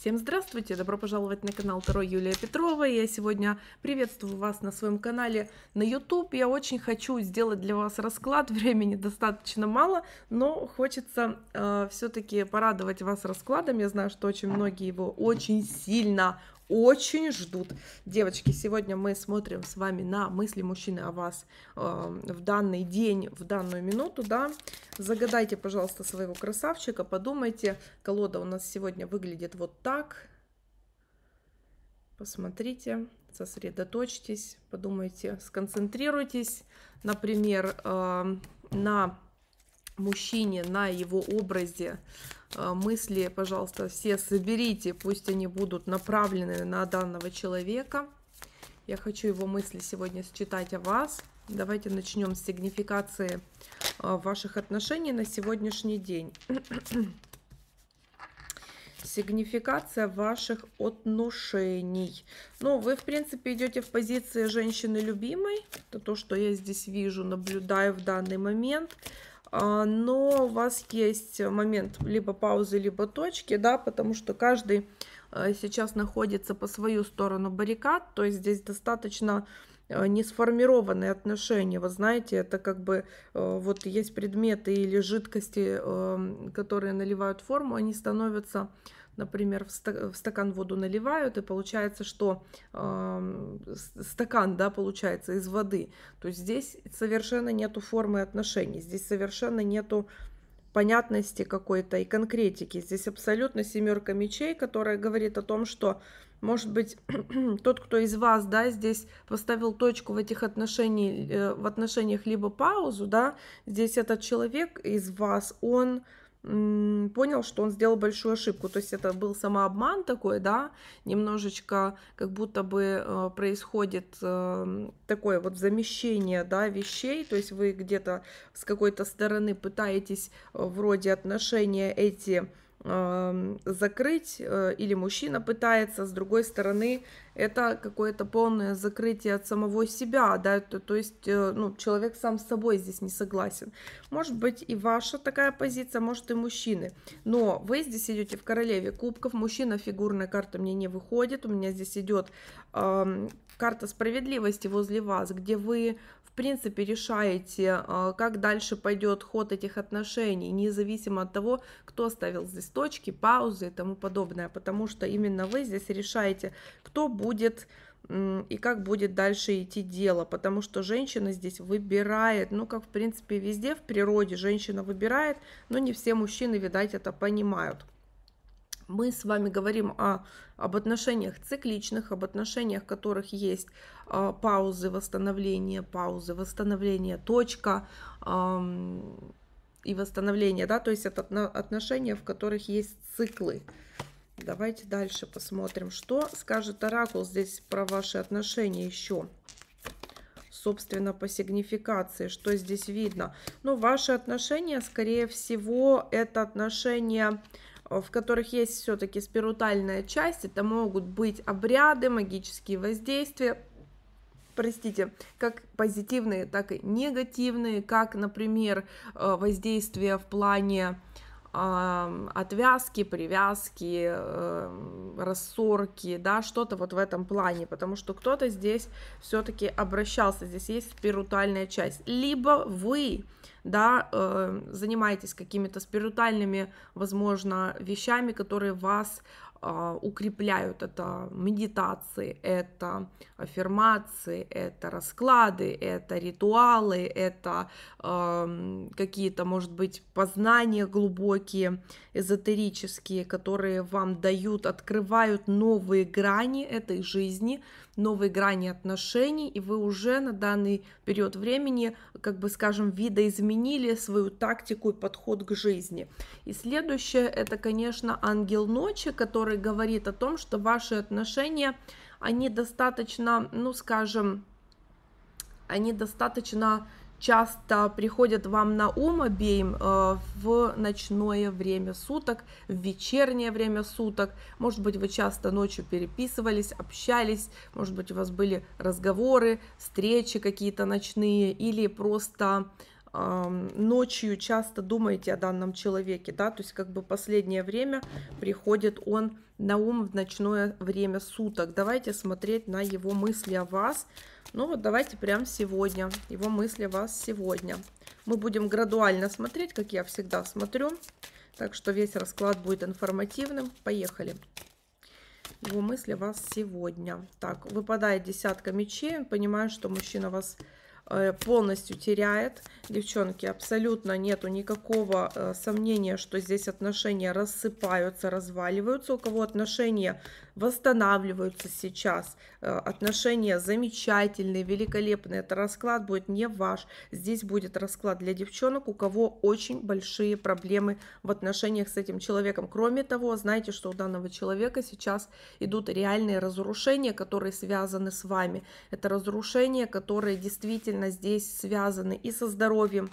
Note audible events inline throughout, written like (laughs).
Всем здравствуйте! Добро пожаловать на канал Таро Юлия Петрова. Я сегодня приветствую вас на своем канале на YouTube. Я очень хочу сделать для вас расклад. (laughs) Времени достаточно мало, но хочется э, все-таки порадовать вас раскладом. Я знаю, что очень многие его очень сильно, очень ждут. Девочки, сегодня мы смотрим с вами на мысли мужчины о вас э, в данный день, в данную минуту, да. Загадайте, пожалуйста, своего красавчика, подумайте. Колода у нас сегодня выглядит вот так. Посмотрите, сосредоточьтесь, подумайте, сконцентрируйтесь, например, э, на мужчине, на его образе, Э, мысли, пожалуйста, все соберите, пусть они будут направлены на данного человека. Я хочу его мысли сегодня считать о вас. Давайте начнем с сигнификации э, ваших отношений на сегодняшний день. (clears throat) Сигнификация ваших отношений. Ну, вы, в принципе, идете в позиции женщины любимой. Это то, что я здесь вижу, наблюдаю в данный момент. А, но у вас есть момент либо паузы, либо точки, да, потому что каждый э, сейчас находится по свою сторону баррикад, то есть здесь достаточно э, не сформированные отношения. Вы знаете, это как бы э, вот есть предметы или жидкости, эм, которые наливают форму, они становятся например, в стакан воду наливают, и получается, что э, стакан, да, получается из воды. То здесь совершенно нету формы отношений, здесь совершенно нету понятности какой-то и конкретики. Здесь абсолютно семерка мечей, которая говорит о том, что, может быть, (clears throat) тот, кто из вас, да, здесь поставил точку в этих отношениях, э, в отношениях либо паузу, да, здесь этот человек из вас, он понял, что он сделал большую ошибку. То есть это был самообман такой, да, немножечко как будто бы э, происходит э, такое вот замещение, да, вещей. То есть вы где-то с какой-то стороны пытаетесь э, вроде отношения эти закрыть, э, или мужчина пытается, с другой стороны, это какое-то полное закрытие от самого себя, да, то, то есть, э, ну, человек сам с собой здесь не согласен. Может быть и ваша такая позиция, может и мужчины, но вы здесь идете в королеве кубков, мужчина фигурная карта мне не выходит, у меня здесь идет э, карта справедливости возле вас, где вы в принципе, решаете, а, как дальше пойдет ход этих отношений, независимо от того, кто ставил здесь точки, паузы и тому подобное, потому что именно вы здесь решаете, кто будет и как будет дальше идти дело, потому что женщина здесь выбирает, ну, как, в принципе, везде в природе женщина выбирает, но не все мужчины, видать, это понимают. Мы с вами говорим о, об отношениях цикличных, об отношениях, в которых есть э, паузы восстановления, паузы восстановления, точка э, и восстановление, да, то есть это отношения, в которых есть циклы. Давайте дальше посмотрим, что скажет Оракул здесь про ваши отношения еще собственно, по сигнификации, что здесь видно. Но ну, ваши отношения, скорее всего, это отношения в которых есть все-таки спирутальная часть, это могут быть обряды, магические воздействия, простите, как позитивные, так и негативные, как, например, э, воздействие в плане отвязки, привязки, эм, рассорки, да, что-то вот в этом плане, потому что кто-то здесь все-таки обращался, здесь есть спиритуальная часть. Либо вы, да, эм, занимаетесь какими-то спиритуальными, возможно, вещами, которые вас а, укрепляют. Это медитации, это аффирмации, это расклады, это ритуалы, это э, какие-то, может быть, познания глубокие, эзотерические, которые вам дают, открывают новые грани этой жизни, новые грани отношений, и вы уже на данный период времени, как бы скажем, видоизменили свою тактику и подход к жизни. И следующее, это, конечно, ангел ночи, который говорит о том, что ваши отношения, они достаточно, ну, скажем, они достаточно часто приходят вам на ум обеим э, в ночное время суток, в вечернее время суток. Может быть, вы часто ночью переписывались, общались, может быть, у вас были разговоры, встречи какие-то ночные или просто ночью часто думаете о данном человеке, да, то есть как бы последнее время приходит он на ум в ночное время суток. Давайте смотреть на его мысли о вас. Ну вот давайте прям сегодня, его мысли о вас сегодня. Мы будем градуально смотреть, как я всегда смотрю, так что весь расклад будет информативным. Поехали. Его мысли о вас сегодня. Так, выпадает десятка мечей, понимаю, что мужчина вас Э, полностью теряет. Девчонки, абсолютно нету никакого э, сомнения, что здесь отношения рассыпаются, разваливаются. У кого отношения восстанавливаются сейчас, э, отношения замечательные, великолепные, это расклад будет не ваш, здесь будет расклад для девчонок, у кого очень большие проблемы в отношениях с этим человеком. Кроме того, знаете, что у данного человека сейчас идут реальные разрушения, которые связаны с вами. Это разрушения, которые действительно здесь связаны и со здоровьем,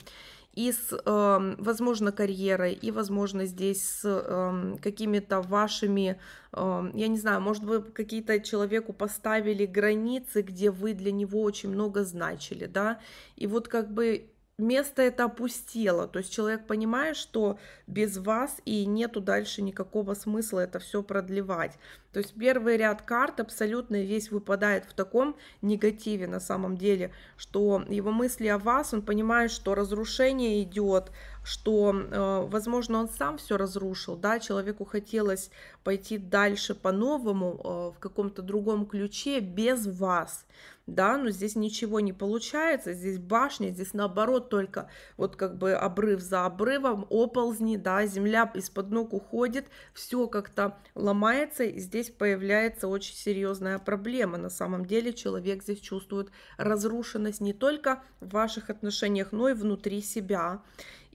и с, э, возможно, карьерой, и, возможно, здесь с э, какими-то вашими, э, я не знаю, может, вы какие-то человеку поставили границы, где вы для него очень много значили, да, и вот как бы место это опустело. То есть человек понимает, что без вас и нету дальше никакого смысла это все продлевать. То есть первый ряд карт абсолютно весь выпадает в таком негативе на самом деле, что его мысли о вас, он понимает, что разрушение идет, что, э, возможно, он сам все разрушил, да, человеку хотелось пойти дальше по-новому, э, в каком-то другом ключе, без вас да, но здесь ничего не получается, здесь башня, здесь наоборот только вот как бы обрыв за обрывом, оползни, да, земля из-под ног уходит, все как-то ломается, и здесь появляется очень серьезная проблема. На самом деле человек здесь чувствует разрушенность не только в ваших отношениях, но и внутри себя.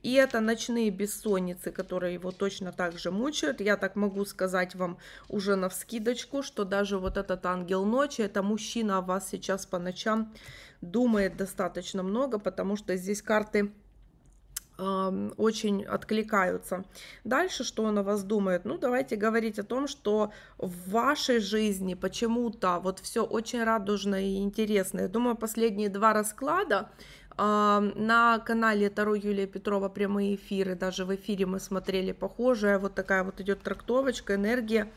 И это ночные бессонницы, которые его точно так же мучают. Я так могу сказать вам уже на вскидочку, что даже вот этот ангел ночи, это мужчина о вас сейчас по ночам думает достаточно много, потому что здесь карты очень откликаются. Дальше, что он о вас думает? Ну, давайте говорить о том, что в вашей жизни почему-то вот все очень радужно и интересно. Я думаю, последние два расклада на канале Таро Юлия Петрова прямые эфиры, даже в эфире мы смотрели похожее, вот такая вот идет трактовочка, энергия,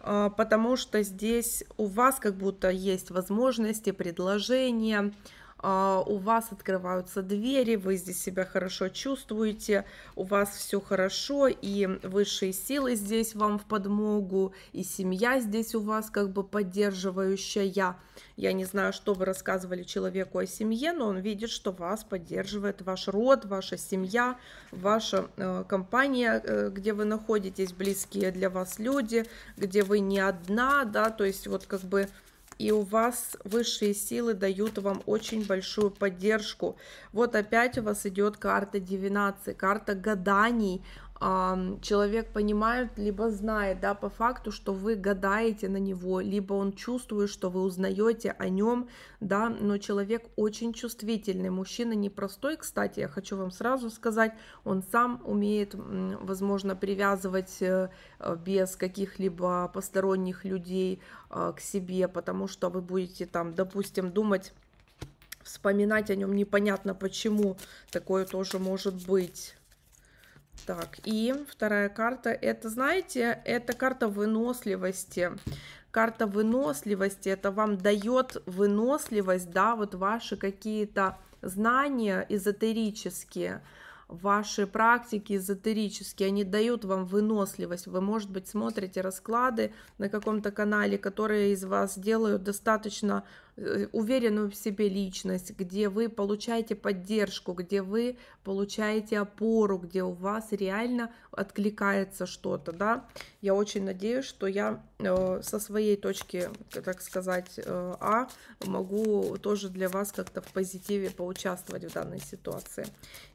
а, потому что здесь у вас как будто есть возможности, предложения, а, у вас открываются двери, вы здесь себя хорошо чувствуете, у вас все хорошо, и высшие силы здесь вам в подмогу, и семья здесь у вас как бы поддерживающая. Я не знаю, что вы рассказывали человеку о семье, но он видит, что вас поддерживает ваш род, ваша семья, ваша э, компания, э, где вы находитесь, близкие для вас люди, где вы не одна, да, то есть вот как бы и у вас высшие силы дают вам очень большую поддержку. Вот опять у вас идет карта девинации, карта гаданий, человек понимает, либо знает, да, по факту, что вы гадаете на него, либо он чувствует, что вы узнаете о нем, да, но человек очень чувствительный, мужчина непростой, кстати, я хочу вам сразу сказать, он сам умеет, возможно, привязывать э, э, без каких-либо посторонних людей э, к себе, потому что вы будете там, допустим, думать, вспоминать о нем непонятно почему, такое тоже может быть. Так, и вторая карта, это, знаете, это карта выносливости. Карта выносливости, это вам дает выносливость, да, вот ваши какие-то знания эзотерические, ваши практики эзотерические, они дают вам выносливость. Вы, может быть, смотрите расклады на каком-то канале, которые из вас делают достаточно Э, уверенную в себе личность, где вы получаете поддержку, где вы получаете опору, где у вас реально откликается что-то, да. Я очень надеюсь, что я э, со своей точки, так сказать, э, А, могу тоже для вас как-то в позитиве поучаствовать в данной ситуации.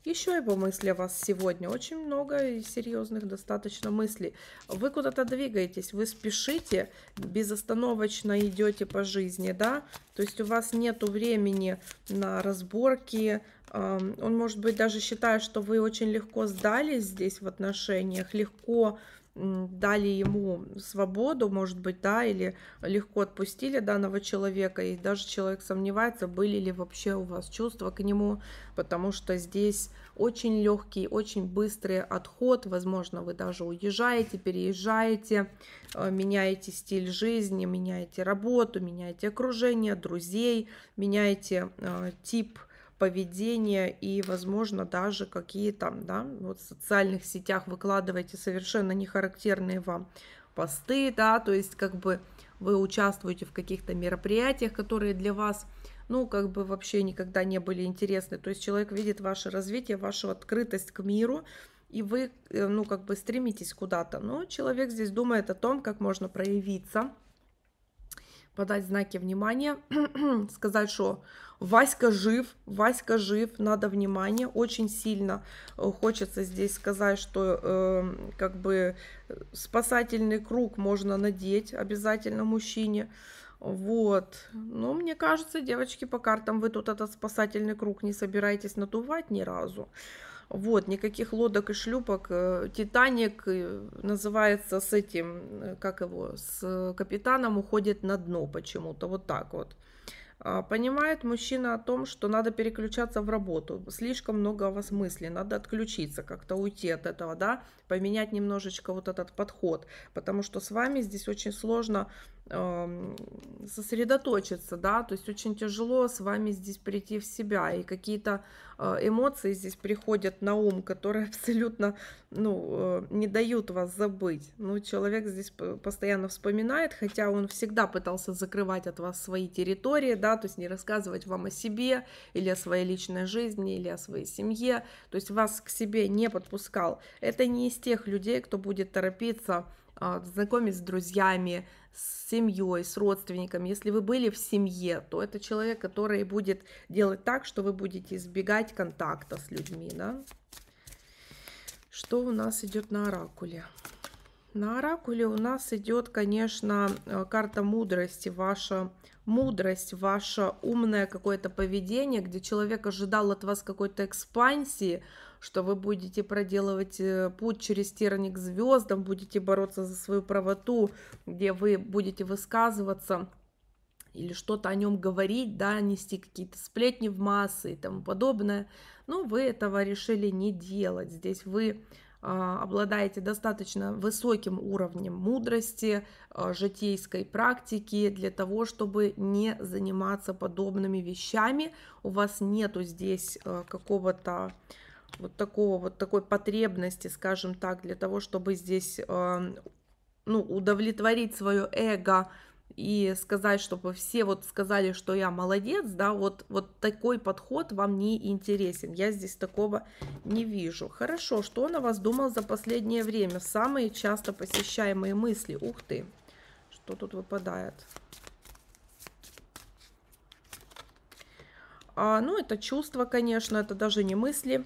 Еще его мысли о вас сегодня. Очень много серьезных достаточно мыслей. Вы куда-то двигаетесь, вы спешите, безостановочно идете по жизни, да, то есть у вас нет времени на разборки. Он, может быть, даже считает, что вы очень легко сдались здесь в отношениях, легко дали ему свободу, может быть, да, или легко отпустили данного человека, и даже человек сомневается, были ли вообще у вас чувства к нему, потому что здесь очень легкий, очень быстрый отход, возможно, вы даже уезжаете, переезжаете, э, меняете стиль жизни, меняете работу, меняете окружение, друзей, меняете э, тип поведение и, возможно, даже какие там, да, вот в социальных сетях выкладываете совершенно нехарактерные вам посты, да, то есть как бы вы участвуете в каких-то мероприятиях, которые для вас, ну, как бы вообще никогда не были интересны. То есть человек видит ваше развитие, вашу открытость к миру, и вы, э, ну, как бы стремитесь куда-то. Но человек здесь думает о том, как можно проявиться, подать знаки внимания, (clears throat) сказать, что Васька жив, Васька жив, надо внимание. Очень сильно э, хочется здесь сказать, что э, как бы спасательный круг можно надеть обязательно мужчине. Вот. Но мне кажется, девочки, по картам вы тут этот спасательный круг не собираетесь надувать ни разу. Вот, никаких лодок и шлюпок. Э, Титаник э, называется с этим, э, как его, с капитаном уходит на дно почему-то, вот так вот. А, понимает мужчина о том, что надо переключаться в работу, слишком много о вас мысли, надо отключиться, как-то уйти от этого, да, поменять немножечко вот этот подход, потому что с вами здесь очень сложно сосредоточиться, да, то есть очень тяжело с вами здесь прийти в себя, и какие-то а, эмоции здесь приходят на ум, которые (laughs) абсолютно, ну, э, не дают вас забыть. Ну, человек здесь постоянно вспоминает, хотя он всегда пытался закрывать от вас свои территории, да, то есть не рассказывать вам о себе или о своей личной жизни, или о своей семье, то есть вас к себе не подпускал. Это не из тех людей, кто будет торопиться а, знакомить с друзьями, с семьей, с родственниками. Если вы были в семье, то это человек, который будет делать так, что вы будете избегать контакта с людьми. Да? Что у нас идет на оракуле? На оракуле у нас идет, конечно, э, карта мудрости, ваша мудрость, ваше умное какое-то поведение, где человек ожидал от вас какой-то экспансии, что вы будете проделывать э, путь через терник звездам, будете бороться за свою правоту, где вы будете высказываться или что-то о нем говорить, да, нести какие-то сплетни в массы и тому подобное. Но ну, вы этого решили не делать. Здесь вы а, обладаете достаточно высоким уровнем мудрости, а, житейской практики для того, чтобы не заниматься подобными вещами. У вас нету здесь а, какого-то вот такого вот такой потребности, скажем так, для того, чтобы здесь ну, удовлетворить свое эго, и сказать, чтобы все вот сказали, что я молодец, да, вот, вот такой подход вам не интересен. Я здесь такого не вижу. Хорошо, что он о вас думал за последнее время? Самые часто посещаемые мысли. Ух ты, что тут выпадает? А, ну, это чувство, конечно, это даже не мысли.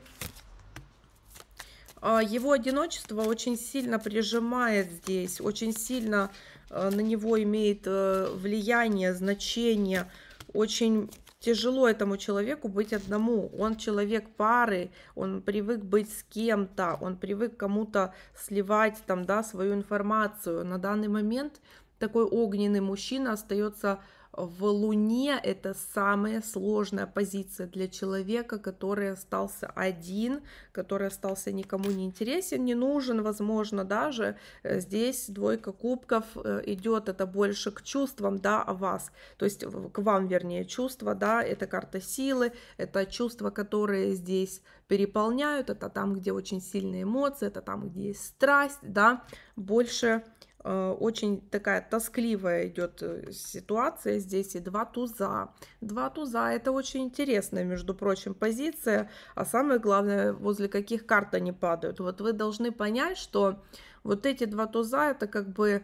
А, его одиночество очень сильно прижимает здесь, очень сильно Э, на него имеет э, влияние, значение. Очень тяжело этому человеку быть одному. Он человек пары, он привык быть с кем-то, он привык кому-то сливать там, да, свою информацию. На данный момент такой огненный мужчина остается в Луне это самая сложная позиция для человека, который остался один, который остался никому не интересен, не нужен, возможно, даже э, здесь двойка кубков э, идет, это больше к чувствам, да, о вас, то есть к вам, вернее, чувства, да, это карта силы, это чувства, которые здесь переполняют, это там, где очень сильные эмоции, это там, где есть страсть, да, больше Э, очень такая тоскливая идет э, ситуация здесь. И два туза. Два туза. Это очень интересная, между прочим, позиция. А самое главное, возле каких карт они падают. Вот вы должны понять, что вот эти два туза, это как бы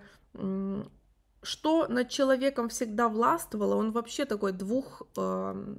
что над человеком всегда властвовало, он вообще такой двух э,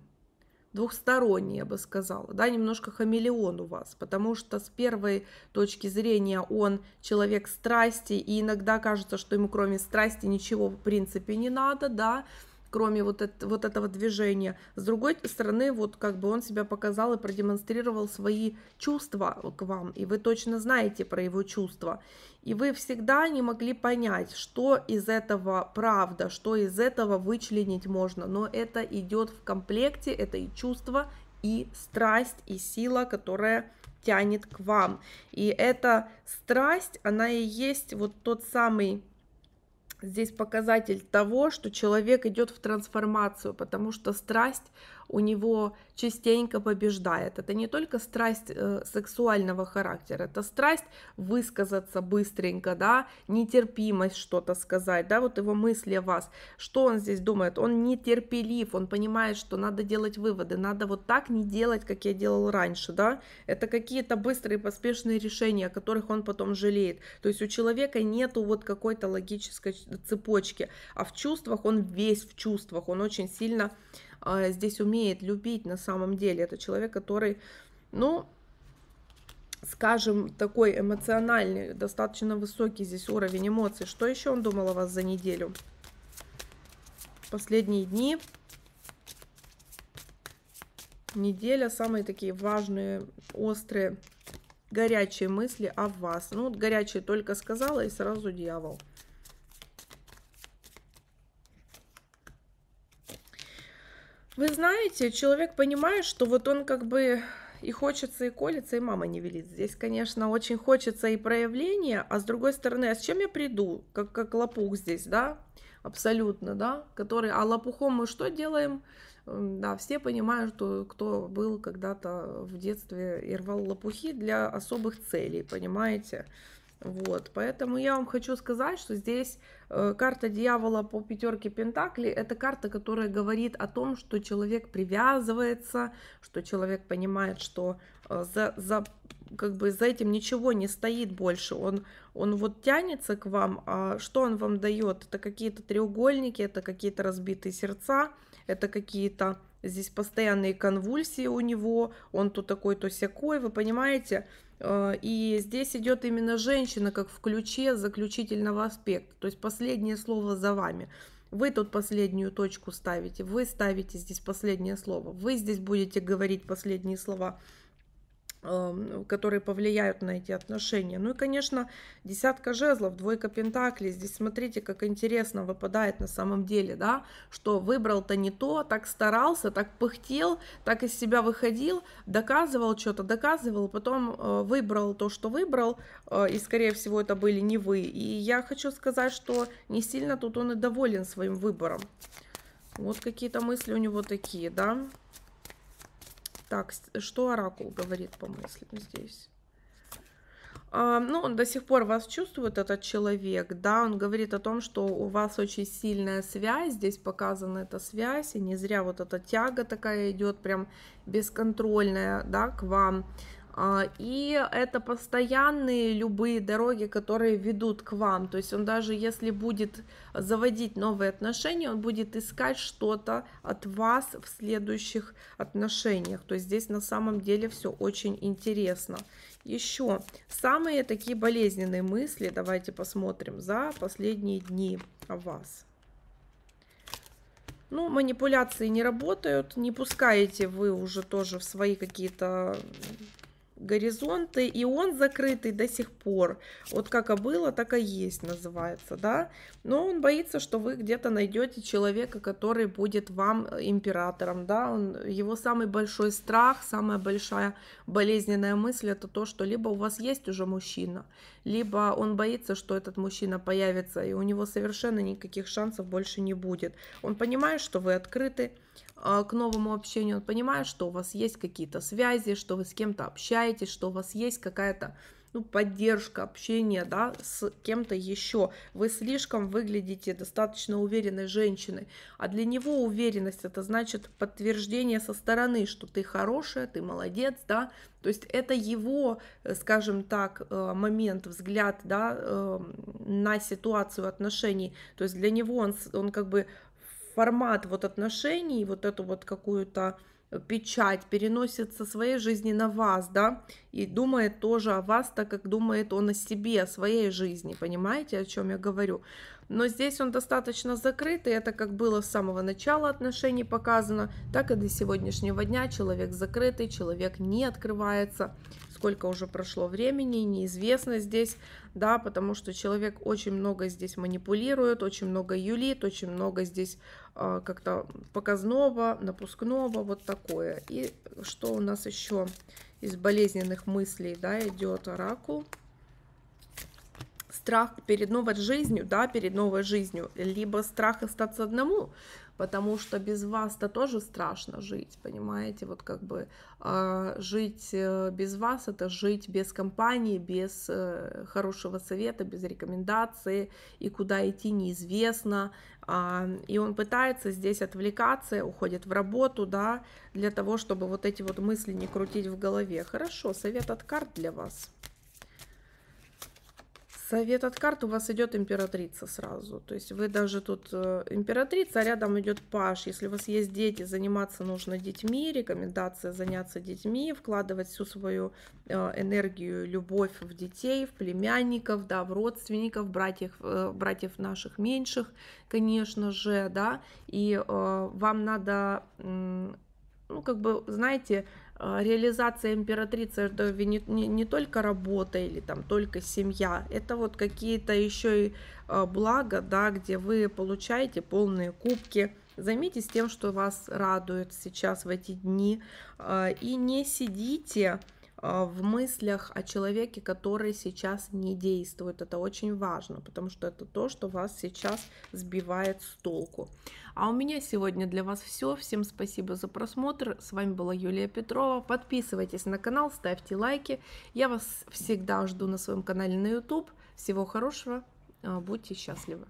двухсторонний, я бы сказала, да, немножко хамелеон у вас, потому что с первой точки зрения он человек страсти, и иногда кажется, что ему кроме страсти ничего в принципе не надо, да, кроме вот, это, вот этого движения. С другой стороны, вот как бы он себя показал и продемонстрировал свои чувства к вам, и вы точно знаете про его чувства. И вы всегда не могли понять, что из этого правда, что из этого вычленить можно, но это идет в комплекте, это и чувство, и страсть, и сила, которая тянет к вам. И эта страсть, она и есть вот тот самый здесь показатель того, что человек идет в трансформацию, потому что страсть у него частенько побеждает. Это не только страсть э, сексуального характера, это страсть высказаться быстренько, да, нетерпимость что-то сказать, да, вот его мысли о вас. Что он здесь думает? Он нетерпелив, он понимает, что надо делать выводы, надо вот так не делать, как я делал раньше, да. Это какие-то быстрые поспешные решения, о которых он потом жалеет. То есть у человека нету вот какой-то логической э, цепочки, а в чувствах он весь в чувствах, он очень сильно а, здесь умеет любить на самом деле. Это человек, который, ну, скажем, такой эмоциональный, достаточно высокий здесь уровень эмоций. Что еще он думал о вас за неделю? Последние дни. Неделя, самые такие важные, острые, горячие мысли о вас. Ну, горячие только сказала и сразу дьявол. Вы знаете, человек понимает, что вот он как бы и хочется, и колется, и мама не велит. Здесь, конечно, очень хочется и проявление, а с другой стороны, а с чем я приду? Как, как лопух здесь, да? Абсолютно, да? Который, а лопухом мы что делаем? Да, все понимают, что э, кто был когда-то в детстве и рвал лопухи для особых целей, понимаете? Вот, поэтому я вам хочу сказать, что здесь э, карта дьявола по пятерке пентаклей это карта, которая говорит о том, что человек привязывается, что человек понимает, что э, за, за, как бы за этим ничего не стоит больше. Он, он вот тянется к вам, а что он вам дает? Это какие-то треугольники, это какие-то разбитые сердца, это какие-то здесь постоянные конвульсии у него, он тут такой, то сякой, вы понимаете? Э, и здесь идет именно женщина как в ключе заключительного аспекта. То есть последнее слово за вами. Вы тут последнюю точку ставите, вы ставите здесь последнее слово, вы здесь будете говорить последние слова. Эм, которые повлияют на эти отношения. Ну и, конечно, десятка жезлов, двойка пентаклей. Здесь смотрите, как интересно выпадает на самом деле, да, что выбрал-то не то, а так старался, так пыхтел, так из себя выходил, доказывал что-то, доказывал, потом э, выбрал то, что выбрал, э, и, скорее всего, это были не вы. И я хочу сказать, что не сильно тут он и доволен своим выбором. Вот какие-то мысли у него такие, да. Так, что оракул говорит по мыслям здесь? А, ну, он до сих пор вас чувствует, этот человек, да, он говорит о том, что у вас очень сильная связь, здесь показана эта связь, и не зря вот эта тяга такая идет, прям бесконтрольная, да, к вам. А, и это постоянные любые дороги, которые ведут к вам. То есть он даже если будет заводить новые отношения, он будет искать что-то от вас в следующих отношениях. То есть здесь на самом деле все очень интересно. Еще самые такие болезненные мысли, давайте посмотрим за последние дни о вас. Ну, манипуляции не работают, не пускаете вы уже тоже в свои какие-то горизонты, и он закрытый до сих пор. Вот как было, так и есть называется, да. Но он боится, что вы где-то найдете человека, который будет вам императором, да. Он, его самый большой страх, самая большая болезненная мысль это то, что либо у вас есть уже мужчина, либо он боится, что этот мужчина появится, и у него совершенно никаких шансов больше не будет. Он понимает, что вы открыты, а, к новому общению, он понимает, что у вас есть какие-то связи, что вы с кем-то общаетесь, что у вас есть какая-то ну, поддержка, общения, да, с кем-то еще. Вы слишком выглядите достаточно уверенной женщиной, а для него уверенность это значит подтверждение со стороны, что ты хорошая, ты молодец, да, то есть это его, э, скажем так, э, момент, взгляд, да, э, на ситуацию отношений, то есть для него он, он как бы формат вот отношений, вот эту вот какую-то печать переносит со своей жизни на вас, да, и думает тоже о вас, так как думает он о себе, о своей жизни, понимаете, о чем я говорю но здесь он достаточно закрытый, это как было с самого начала отношений показано, так и до сегодняшнего дня человек закрытый, человек не открывается, сколько уже прошло времени, неизвестно здесь, да, потому что человек очень много здесь манипулирует, очень много юлит, очень много здесь э, как-то показного, напускного, вот такое. И что у нас еще из болезненных мыслей, да, идет оракул страх перед новой жизнью, да, перед новой жизнью, либо страх остаться одному, потому что без вас-то тоже страшно жить, понимаете, вот как бы а, э, жить без вас это жить без компании, без э, хорошего совета, без рекомендации, и куда идти неизвестно, э, и он пытается здесь отвлекаться, уходит в работу, да, для того, чтобы вот эти вот мысли не крутить в голове. Хорошо, совет от карт для вас. Совет от карт у вас идет императрица сразу. То есть вы даже тут э, императрица, а рядом идет паш. Если у вас есть дети, заниматься нужно детьми. Рекомендация заняться детьми, вкладывать всю свою э, энергию, любовь в детей, в племянников, да, в родственников, братьев, э, братьев наших меньших, конечно же, да. И вам надо ну, как бы, знаете, а, реализация императрицы, это не, не, не только работа или там только семья, это вот какие-то еще и а, блага, да, где вы получаете полные кубки. Займитесь тем, что вас радует сейчас в эти дни, а, и не сидите а, в мыслях о человеке, который сейчас не действует. Это очень важно, потому что это то, что вас сейчас сбивает с толку. А у меня сегодня для вас все. Всем спасибо за просмотр. С вами была Юлия Петрова. Подписывайтесь на канал, ставьте лайки. Я вас всегда жду на своем канале на YouTube. Всего хорошего. А, будьте счастливы.